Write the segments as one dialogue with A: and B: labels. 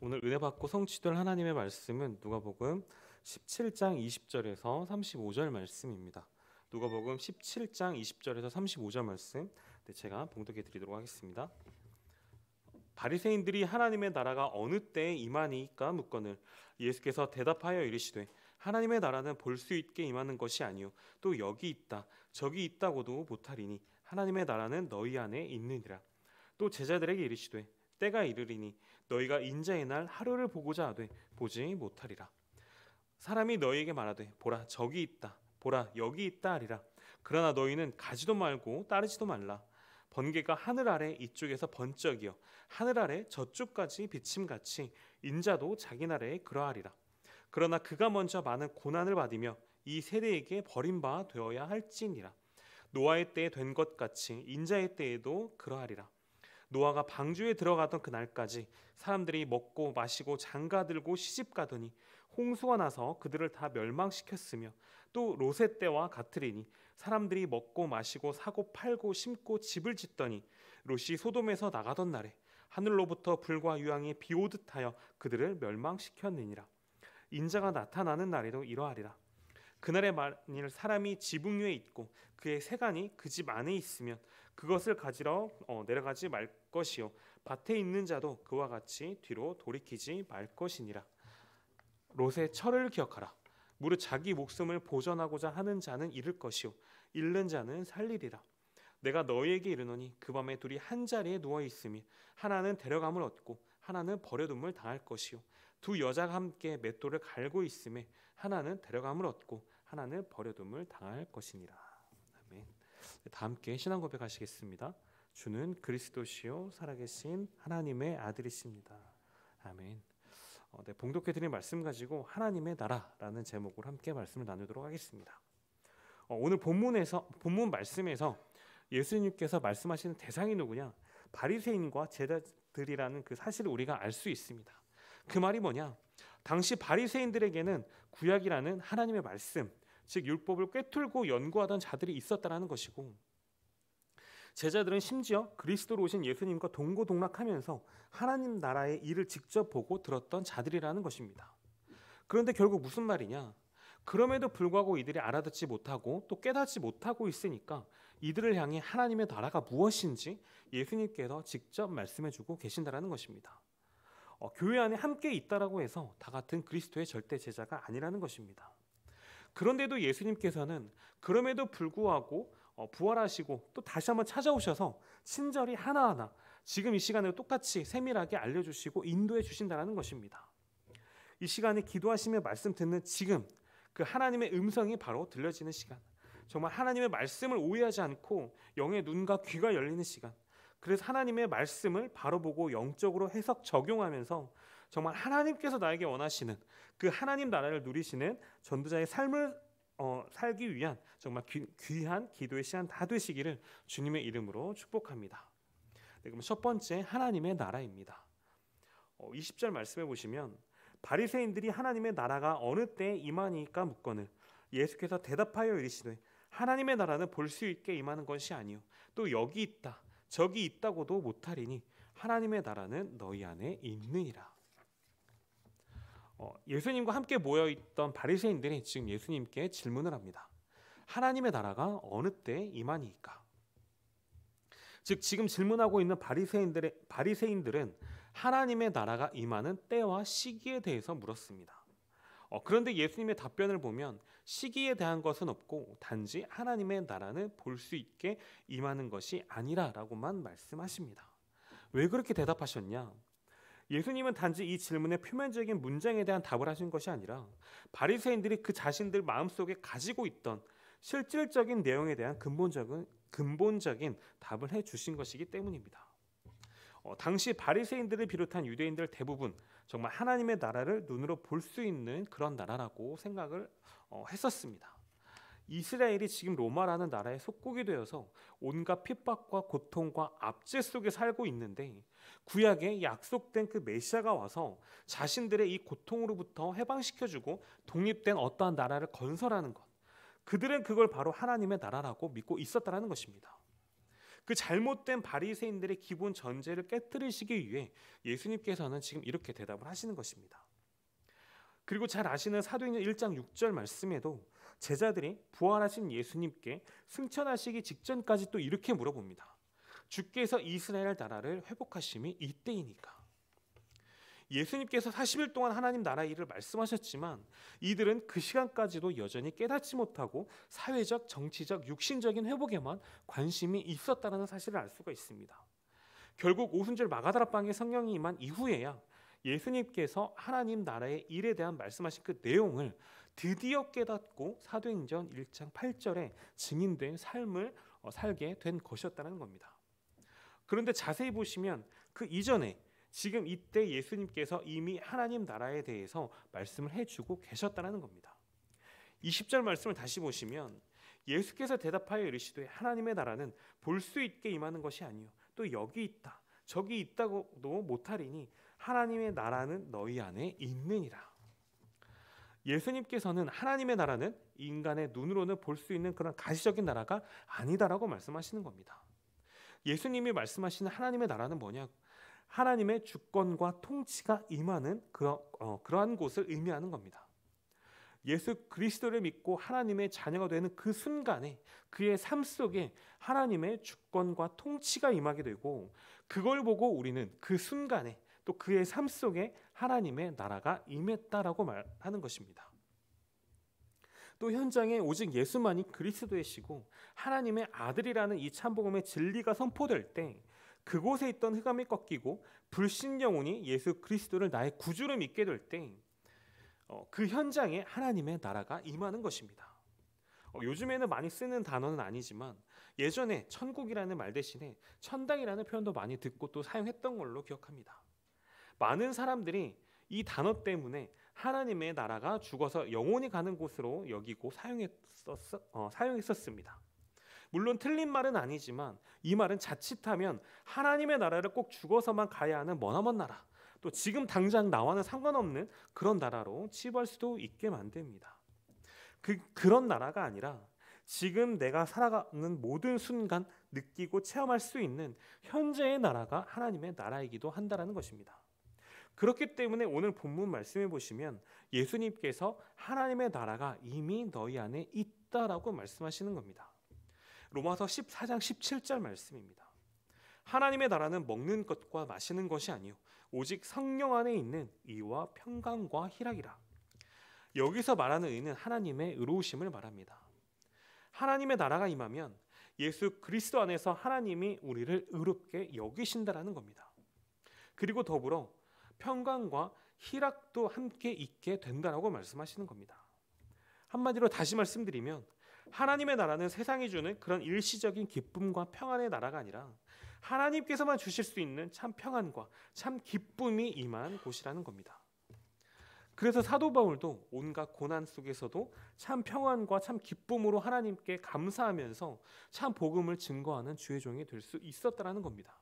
A: 오늘 은혜 받고 성취될 하나님의 말씀은 누가복음 17장 20절에서 35절 말씀입니다. 누가복음 17장 20절에서 35절 말씀. 네, 제가 봉독해 드리도록 하겠습니다. 바리새인들이 하나님의 나라가 어느 때에 임하니까 묻거늘 예수께서 대답하여 이르시되 하나님의 나라는 볼 수 있게 임하는 것이 아니요 또 여기 있다 저기 있다고도 못하리니 하나님의 나라는 너희 안에 있느니라 또 제자들에게 이르시되 때가 이르리니 너희가 인자의 날 하루를 보고자 하되 보지 못하리라. 사람이 너희에게 말하되 보라 저기 있다 보라 여기 있다 하리라. 그러나 너희는 가지도 말고 따르지도 말라. 번개가 하늘 아래 이쪽에서 번쩍이어 하늘 아래 저쪽까지 비침같이 인자도 자기 나라에 그러하리라. 그러나 그가 먼저 많은 고난을 받으며 이 세대에게 버림바 되어야 할지니라. 노아의 때에 된 것 같이 인자의 때에도 그러하리라. 노아가 방주에 들어가던 그날까지 사람들이 먹고 마시고 장가들고 시집가더니 홍수가 나서 그들을 다 멸망시켰으며 또 로세 때와 가으리니 사람들이 먹고 마시고 사고 팔고 심고 집을 짓더니 로시 소돔에서 나가던 날에 하늘로부터 불과 유황이 비오듯 하여 그들을 멸망시켰느니라 인자가 나타나는 날에도 이러하리라 그날에 만일 사람이 지붕 위에 있고 그의 세간이 그 집 안에 있으면 그것을 가지러 어, 내려가지 말 것이요 밭에 있는 자도 그와 같이 뒤로 돌이키지 말 것이니라 롯의 철을 기억하라 무릇 자기 목숨을 보전하고자 하는 자는 잃을 것이요 잃는 자는 살리리라 내가 너희에게 이르노니 그 밤에 둘이 한 자리에 누워 있음이 하나는 데려감을 얻고 하나는 버려둠을 당할 것이요 두 여자가 함께 맷돌을 갈고 있음에 하나는 데려감을 얻고 하나는 버려둠을 당할 것이니라 다 함께 신앙 고백하시겠습니다. 주는 그리스도시요 살아계신 하나님의 아들이십니다. 아멘. 어, 네, 봉독해 드린 말씀 가지고 하나님의 나라라는 제목으로 함께 말씀을 나누도록 하겠습니다. 어, 오늘 본문에서 본문 말씀에서 예수님께서 말씀하시는 대상이 누구냐? 바리새인과 제자들이라는 그 사실을 우리가 알 수 있습니다. 그 말이 뭐냐? 당시 바리새인들에게는 구약이라는 하나님의 말씀, 즉 율법을 꿰뚫고 연구하던 자들이 있었다라는 것이고 제자들은 심지어 그리스도로 오신 예수님과 동고동락하면서 하나님 나라의 일을 직접 보고 들었던 자들이라는 것입니다. 그런데 결국 무슨 말이냐? 그럼에도 불구하고 이들이 알아듣지 못하고 또 깨닫지 못하고 있으니까 이들을 향해 하나님의 나라가 무엇인지 예수님께서 직접 말씀해주고 계신다라는 것입니다. 어, 교회 안에 함께 있다라고 해서 다 같은 그리스도의 절대 제자가 아니라는 것입니다. 그런데도 예수님께서는 그럼에도 불구하고 어, 부활하시고 또 다시 한번 찾아오셔서 친절히 하나하나 지금 이 시간에 똑같이 세밀하게 알려주시고 인도해 주신다는 것입니다. 이 시간에 기도하시며 말씀 듣는 지금 그 하나님의 음성이 바로 들려지는 시간. 정말 하나님의 말씀을 오해하지 않고 영의 눈과 귀가 열리는 시간. 그래서 하나님의 말씀을 바로 보고 영적으로 해석 적용하면서 정말 하나님께서 나에게 원하시는 그 하나님 나라를 누리시는 전도자의 삶을 어, 살기 위한 정말 귀, 한 기도의 시간 다 되시기를 주님의 이름으로 축복합니다. 네, 그럼 첫 번째 하나님의 나라입니다. 어, 20절 말씀해 보시면 바리새인들이 하나님의 나라가 어느 때 임하니까 묻거늘 예수께서 대답하여 이르시되 하나님의 나라는 볼 수 있게 임하는 것이 아니요 또 여기 있다 저기 있다고도 못하리니 하나님의 나라는 너희 안에 있느니라. 어, 예수님과 함께 모여 있던 바리새인들이 지금 예수님께 질문을 합니다. 하나님의 나라가 어느 때 임하니까? 즉 지금 질문하고 있는 바리새인들의 바리새인들은 하나님의 나라가 임하는 때와 시기에 대해서 물었습니다. 어, 그런데 예수님의 답변을 보면 시기에 대한 것은 없고 단지 하나님의 나라는 볼 수 있게 임하는 것이 아니라라고만 말씀하십니다. 왜 그렇게 대답하셨냐? 예수님은 단지 이 질문의 표면적인 문장에 대한 답을 하신 것이 아니라 바리새인들이 그 자신들 마음속에 가지고 있던 실질적인 내용에 대한 근본적인 근본적인 답을 해 주신 것이기 때문입니다. 어, 당시 바리새인들을 비롯한 유대인들 대부분 정말 하나님의 나라를 눈으로 볼 수 있는 그런 나라라고 생각을 어, 했었습니다. 이스라엘이 지금 로마라는 나라의 속국이 되어서 온갖 핍박과 고통과 압제 속에 살고 있는데 구약에 약속된 그 메시아가 와서 자신들의 이 고통으로부터 해방시켜주고 독립된 어떠한 나라를 건설하는 것 그들은 그걸 바로 하나님의 나라라고 믿고 있었다라는 것입니다. 그 잘못된 바리새인들의 기본 전제를 깨뜨리시기 위해 예수님께서는 지금 이렇게 대답을 하시는 것입니다. 그리고 잘 아시는 사도행전 1장 6절 말씀에도 제자들이 부활하신 예수님께 승천하시기 직전까지 또 이렇게 물어봅니다. 주께서 이스라엘 나라를 회복하심이 이때이니까. 예수님께서 40일 동안 하나님 나라 일을 말씀하셨지만 이들은 그 시간까지도 여전히 깨닫지 못하고 사회적, 정치적, 육신적인 회복에만 관심이 있었다는 사실을 알 수가 있습니다. 결국 오순절 마가다라방에 성령이 임한 이후에야 예수님께서 하나님 나라의 일에 대한 말씀하신 그 내용을 드디어 깨닫고 사도행전 1장 8절에 증인된 삶을 어, 살게 된 것이었다는 겁니다. 그런데 자세히 보시면 그 이전에 지금 이때 예수님께서 이미 하나님 나라에 대해서 말씀을 해주고 계셨다는 겁니다. 20절 말씀을 다시 보시면 예수께서 대답하여 이르시되 하나님의 나라는 볼 수 있게 임하는 것이 아니요 또 여기 있다 적이 있다고도 못하리니 하나님의 나라는 너희 안에 있느니라. 예수님께서는 하나님의 나라는 인간의 눈으로는 볼 수 있는 그런 가시적인 나라가 아니다라고 말씀하시는 겁니다. 예수님이 말씀하시는 하나님의 나라는 뭐냐? 하나님의 주권과 통치가 임하는 그, 어, 그러한 곳을 의미하는 겁니다. 예수 그리스도를 믿고 하나님의 자녀가 되는 그 순간에 그의 삶 속에 하나님의 주권과 통치가 임하게 되고 그걸 보고 우리는 그 순간에 또 그의 삶 속에 하나님의 나라가 임했다라고 말하는 것입니다. 또 현장에 오직 예수만이 그리스도의 시고 하나님의 아들이라는 이 참복음의 진리가 선포될 때 그곳에 있던 흑암이 꺾이고 불신 영혼이 예수 그리스도를 나의 구주로 믿게 될때그 어, 현장에 하나님의 나라가 임하는 것입니다. 어, 요즘에는 많이 쓰는 단어는 아니지만 예전에 천국이라는 말 대신에 천당이라는 표현도 많이 듣고 또 사용했던 걸로 기억합니다. 많은 사람들이 이 단어 때문에 하나님의 나라가 죽어서 영혼이 가는 곳으로 여기고 사용했었, 어, 사용했었습니다. 물론 틀린 말은 아니지만 이 말은 자칫하면 하나님의 나라를 꼭 죽어서만 가야 하는 머나먼 나라 또 지금 당장 나와는 상관없는 그런 나라로 치부할 수도 있게 만듭니다. 그, 그런 나라가 아니라 지금 내가 살아가는 모든 순간 느끼고 체험할 수 있는 현재의 나라가 하나님의 나라이기도 한다라는 것입니다. 그렇기 때문에 오늘 본문 말씀해 보시면 예수님께서 하나님의 나라가 이미 너희 안에 있다라고 말씀하시는 겁니다. 로마서 14장 17절 말씀입니다. 하나님의 나라는 먹는 것과 마시는 것이 아니요 오직 성령 안에 있는 이와 평강과 희락이라. 여기서 말하는 의는 하나님의 의로우심을 말합니다. 하나님의 나라가 임하면 예수 그리스도 안에서 하나님이 우리를 의롭게 여기신다라는 겁니다. 그리고 더불어 평강과 희락도 함께 있게 된다라고 말씀하시는 겁니다. 한마디로 다시 말씀드리면 하나님의 나라는 세상이 주는 그런 일시적인 기쁨과 평안의 나라가 아니라 하나님께서만 주실 수 있는 참 평안과 참 기쁨이 임한 곳이라는 겁니다. 그래서 사도 바울도 온갖 고난 속에서도 참 평안과 참 기쁨으로 하나님께 감사하면서 참 복음을 증거하는 주의 종이 될 수 있었다라는 겁니다.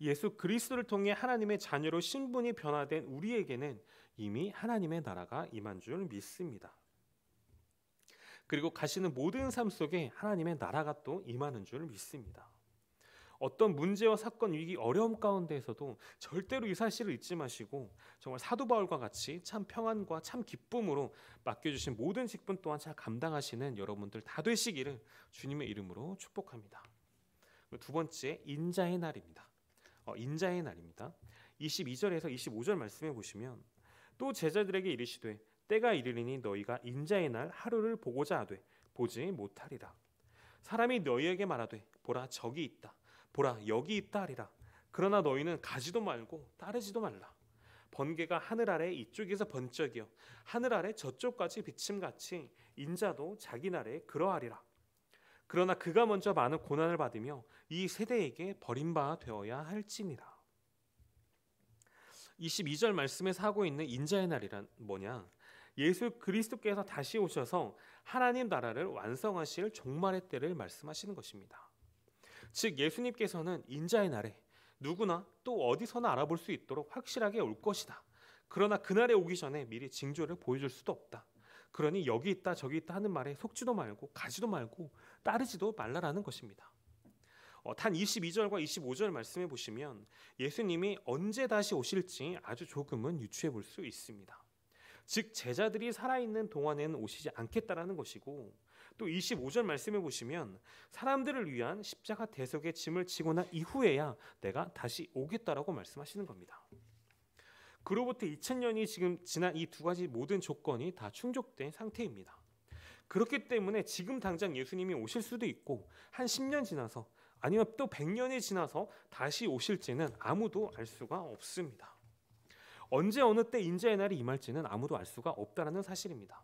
A: 예수 그리스도를 통해 하나님의 자녀로 신분이 변화된 우리에게는 이미 하나님의 나라가 임한 줄 믿습니다. 그리고 가시는 모든 삶 속에 하나님의 나라가 또 임하는 줄 믿습니다. 어떤 문제와 사건 위기 어려움 가운데에서도 절대로 이 사실을 잊지 마시고 정말 사도 바울과 같이 참 평안과 참 기쁨으로 맡겨주신 모든 직분 또한 잘 감당하시는 여러분들 다 되시기를 주님의 이름으로 축복합니다. 두 번째 인자의 날입니다. 어, 인자의 날입니다. 22절에서 25절 말씀해 보시면 또 제자들에게 이르시되 때가 이르리니 너희가 인자의 날 하루를 보고자 하되 보지 못하리라. 사람이 너희에게 말하되 보라 적이 있다. 보라 여기 있다리라 그러나 너희는 가지도 말고 따르지도 말라 번개가 하늘 아래 이쪽에서 번쩍이요 하늘 아래 저쪽까지 비침같이 인자도 자기 날에 그러하리라 그러나 그가 먼저 많은 고난을 받으며 이 세대에게 버림바 되어야 할지니라 22절 말씀에서 하고 있는 인자의 날이란 뭐냐 예수 그리스도께서 다시 오셔서 하나님 나라를 완성하실 종말의 때를 말씀하시는 것입니다 즉 예수님께서는 인자의 날에 누구나 또 어디서나 알아볼 수 있도록 확실하게 올 것이다. 그러나 그날에 오기 전에 미리 징조를 보여줄 수도 없다. 그러니 여기 있다 저기 있다 하는 말에 속지도 말고 가지도 말고 따르지도 말라라는 것입니다. 어, 단 22절과 25절 말씀해 보시면 예수님이 언제 다시 오실지 아주 조금은 유추해 볼 수 있습니다. 즉 제자들이 살아있는 동안에는 오시지 않겠다라는 것이고 또 25절 말씀해 보시면 사람들을 위한 십자가 대속의 짐을 지고 나 이후에야 내가 다시 오겠다라고 말씀하시는 겁니다. 그로부터 2000년이 지금 지난 이 두 가지 모든 조건이 다 충족된 상태입니다. 그렇기 때문에 지금 당장 예수님이 오실 수도 있고 한 10년 지나서 아니면 또 100년이 지나서 다시 오실지는 아무도 알 수가 없습니다. 언제 어느 때 인자의 날이 임할지는 아무도 알 수가 없다라는 사실입니다.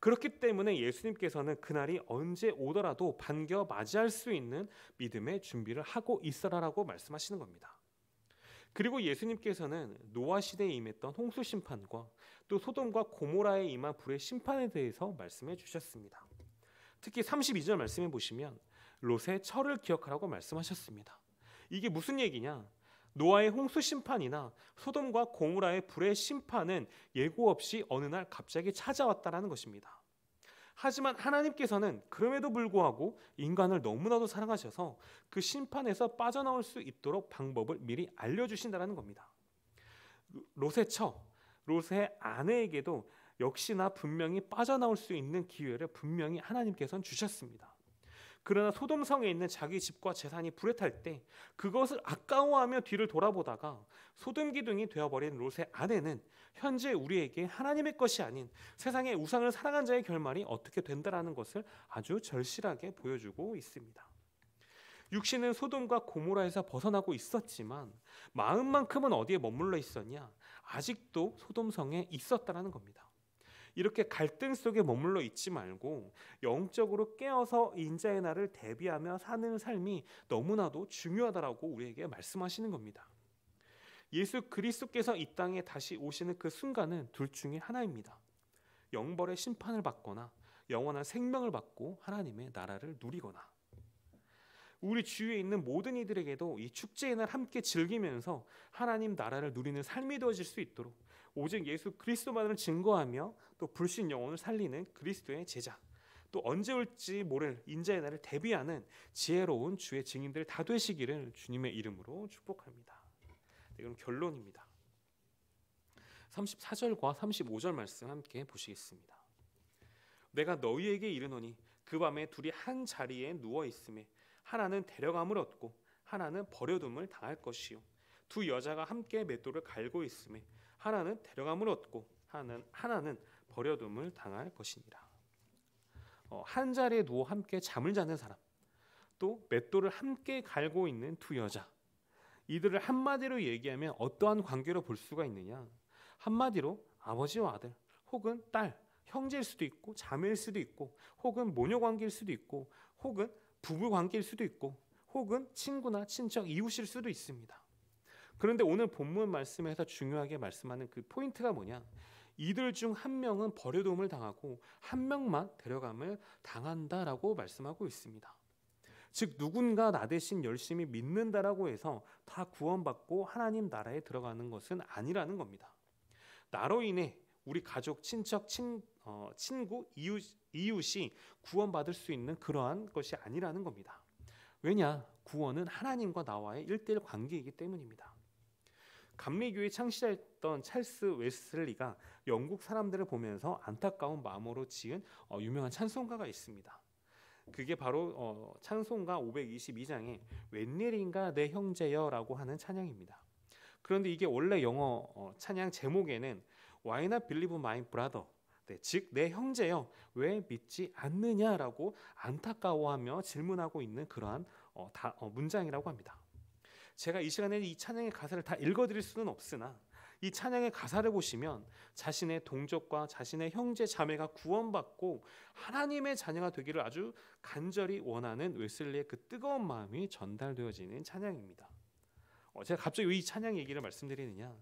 A: 그렇기 때문에 예수님께서는 그날이 언제 오더라도 반겨 맞이할 수 있는 믿음의 준비를 하고 있어라라고 말씀하시는 겁니다. 그리고 예수님께서는 노아 시대에 임했던 홍수 심판과 또 소돔과 고모라에 임한 불의 심판에 대해서 말씀해 주셨습니다. 특히 32절 말씀해 보시면 롯의 철을 기억하라고 말씀하셨습니다. 이게 무슨 얘기냐? 노아의 홍수 심판이나 소돔과 고무라의 불의 심판은 예고 없이 어느 날 갑자기 찾아왔다라는 것입니다. 하지만 하나님께서는 그럼에도 불구하고 인간을 너무나도 사랑하셔서 그 심판에서 빠져나올 수 있도록 방법을 미리 알려주신다는 겁니다. 롯의 처, 롯의 아내에게도 역시나 분명히 빠져나올 수 있는 기회를 분명히 하나님께서는 주셨습니다. 그러나 소돔성에 있는 자기 집과 재산이 불에 탈 때 그것을 아까워하며 뒤를 돌아보다가 소돔 기둥이 되어버린 롯의 아내는 현재 우리에게 하나님의 것이 아닌 세상의 우상을 사랑한 자의 결말이 어떻게 된다라는 것을 아주 절실하게 보여주고 있습니다. 육신은 소돔과 고모라에서 벗어나고 있었지만 마음만큼은 어디에 머물러 있었냐? 아직도 소돔성에 있었다라는 겁니다. 이렇게 갈등 속에 머물러 있지 말고 영적으로 깨어서 인자의 날을 대비하며 사는 삶이 너무나도 중요하다라고 우리에게 말씀하시는 겁니다. 예수 그리스도께서 이 땅에 다시 오시는 그 순간은 둘 중에 하나입니다. 영벌의 심판을 받거나 영원한 생명을 받고 하나님의 나라를 누리거나 우리 주위에 있는 모든 이들에게도 이 축제의 날 함께 즐기면서 하나님 나라를 누리는 삶이 되어질 수 있도록 오직 예수 그리스도만을 증거하며 또 불신 영혼을 살리는 그리스도의 제자 또 언제 올지 모를 인자의 날을 대비하는 지혜로운 주의 증인들 다 되시기를 주님의 이름으로 축복합니다. 네, 그럼 결론입니다. 34절과 35절 말씀 함께 보시겠습니다. 내가 너희에게 이르노니 그 밤에 둘이 한 자리에 누워 있음에 하나는 데려감을 얻고 하나는 버려둠을 당할 것이요 두 여자가 함께 맷돌을 갈고 있음에 하나는 데려감을 얻고 하는 하나는 버려둠을 당할 것입니다. 어, 한 자리에 누워 함께 잠을 자는 사람, 또 맷돌을 함께 갈고 있는 두 여자. 이들을 한마디로 얘기하면 어떠한 관계로 볼 수가 있느냐? 한마디로 아버지와 아들, 혹은 딸, 형제일 수도 있고 자매일 수도 있고, 혹은 모녀 관계일 수도 있고, 혹은 부부 관계일 수도 있고, 혹은 친구나 친척 이웃일 수도 있습니다. 그런데 오늘 본문 말씀에서 중요하게 말씀하는 그 포인트가 뭐냐? 이들 중 한 명은 버려둠을 당하고 한 명만 데려감을 당한다라고 말씀하고 있습니다. 즉 누군가 나 대신 열심히 믿는다라고 해서 다 구원받고 하나님 나라에 들어가는 것은 아니라는 겁니다. 나로 인해 우리 가족, 친척, 친, 어, 친구, 이웃, 이웃이 구원받을 수 있는 그러한 것이 아니라는 겁니다. 왜냐? 구원은 하나님과 나와의 일대일 관계이기 때문입니다. 감리교의 창시자였던 찰스 웨슬리가 영국 사람들을 보면서 안타까운 마음으로 지은 어, 유명한 찬송가가 있습니다. 그게 바로 어, 찬송가 522장에 웬일인가 내 형제여라고 하는 찬양입니다. 그런데 이게 원래 영어 어, 찬양 제목에는 Why not believe my brother? 네, 즉내 형제여 왜 믿지 않느냐라고 안타까워하며 질문하고 있는 그러한 어, 다, 어, 문장이라고 합니다. 제가 이 시간에 이 찬양의 가사를 다 읽어드릴 수는 없으나 이 찬양의 가사를 보시면 자신의 동족과 자신의 형제 자매가 구원받고 하나님의 자녀가 되기를 아주 간절히 원하는 웨슬리의 그 뜨거운 마음이 전달되어지는 찬양입니다. 어, 제가 갑자기 이 찬양 얘기를 말씀드리느냐?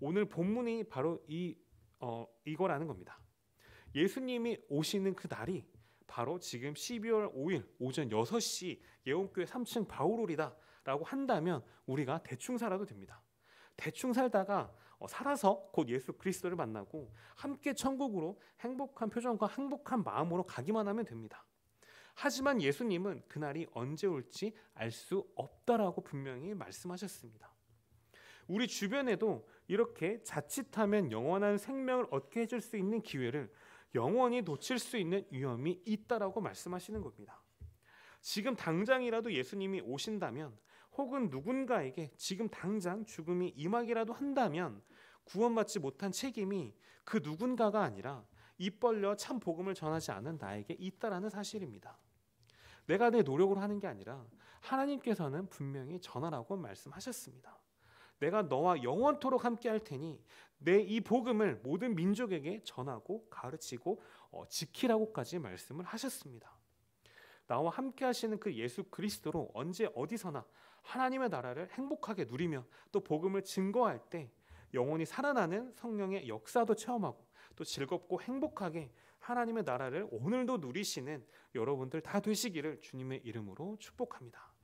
A: 오늘 본문이 바로 이 어, 이거라는 겁니다. 예수님이 오시는 그 날이 바로 지금 12월 5일 오전 6시 예원교회 3층 바울홀이다 라고 한다면 우리가 대충 살아도 됩니다. 대충 살다가 어, 살아서 곧 예수 그리스도를 만나고 함께 천국으로 행복한 표정과 행복한 마음으로 가기만 하면 됩니다. 하지만 예수님은 그날이 언제 올지 알 수 없다라고 분명히 말씀하셨습니다. 우리 주변에도 이렇게 자칫하면 영원한 생명을 얻게 해줄 수 있는 기회를 영원히 놓칠 수 있는 위험이 있다라고 말씀하시는 겁니다. 지금 당장이라도 예수님이 오신다면 혹은 누군가에게 지금 당장 죽음이 임하기라도 한다면 구원받지 못한 책임이 그 누군가가 아니라 입 벌려 참 복음을 전하지 않은 나에게 있다라는 사실입니다. 내가 내 노력으로 하는 게 아니라 하나님께서는 분명히 전하라고 말씀하셨습니다. 내가 너와 영원토록 함께 할 테니 내 이 복음을 모든 민족에게 전하고 가르치고 어, 지키라고까지 말씀을 하셨습니다. 나와 함께 하시는 그 예수 그리스도로 언제 어디서나 하나님의 나라를 행복하게 누리며 또 복음을 증거할 때 영혼이 살아나는 성령의 역사도 체험하고 또 즐겁고 행복하게 하나님의 나라를 오늘도 누리시는 여러분들 다 되시기를 주님의 이름으로 축복합니다.